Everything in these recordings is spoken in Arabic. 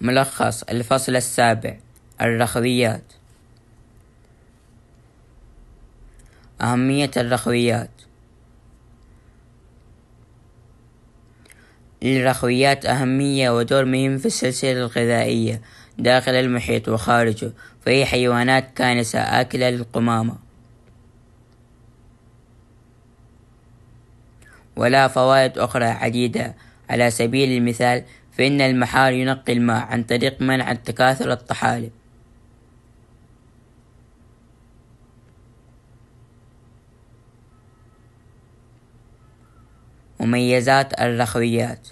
ملخص الفصل السابع الرخويات أهمية الرخويات للرخويات أهمية ودور مهم في السلسلة الغذائية داخل المحيط وخارجه فهي حيوانات كانسة آكلة للقمامة ولها فوائد أخرى عديدة على سبيل المثال فإن المحار ينقي الماء عن طريق منع تكاثر الطحالب مميزات الرخويات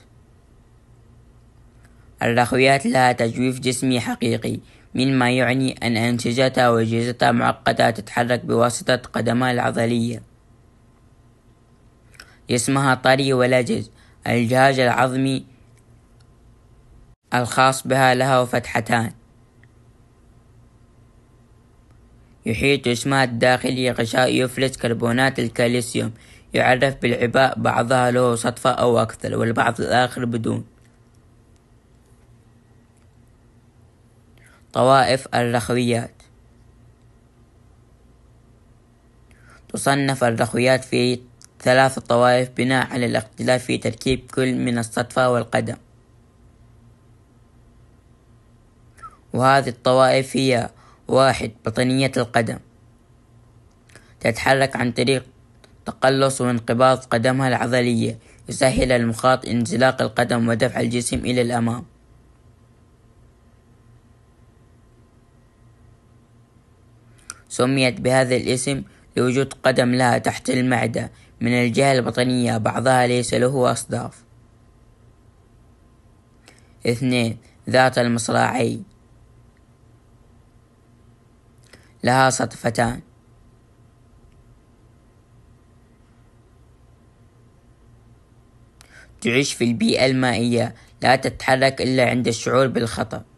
الرخويات لها تجويف جسمي حقيقي مما يعني أن أنسجتها وأجهزتها معقدة تتحرك بواسطة قدمها العضلية جسمها طري ولجز الجهاز العظمي الخاص بها لها فتحتان يحيط جسمها الداخلي غشاء يفلس كربونات الكالسيوم يعرف بالعباء بعضها له صدفة أو أكثر والبعض الآخر بدون طوائف الرخويات تصنف الرخويات في ثلاث طوائف بناء على الاختلاف في تركيب كل من الصدفة والقدم وهذه الطوائف هي واحد بطنية القدم تتحرك عن طريق تقلص وانقباض قدمها العضلية يسهل المخاط انزلاق القدم ودفع الجسم إلى الأمام سميت بهذا الاسم لوجود قدم لها تحت المعدة من الجهة البطنية بعضها ليس له أصداف اثنين ذات المصراعين لها صدفتان تعيش في البيئة المائية لا تتحرك إلا عند الشعور بالخطر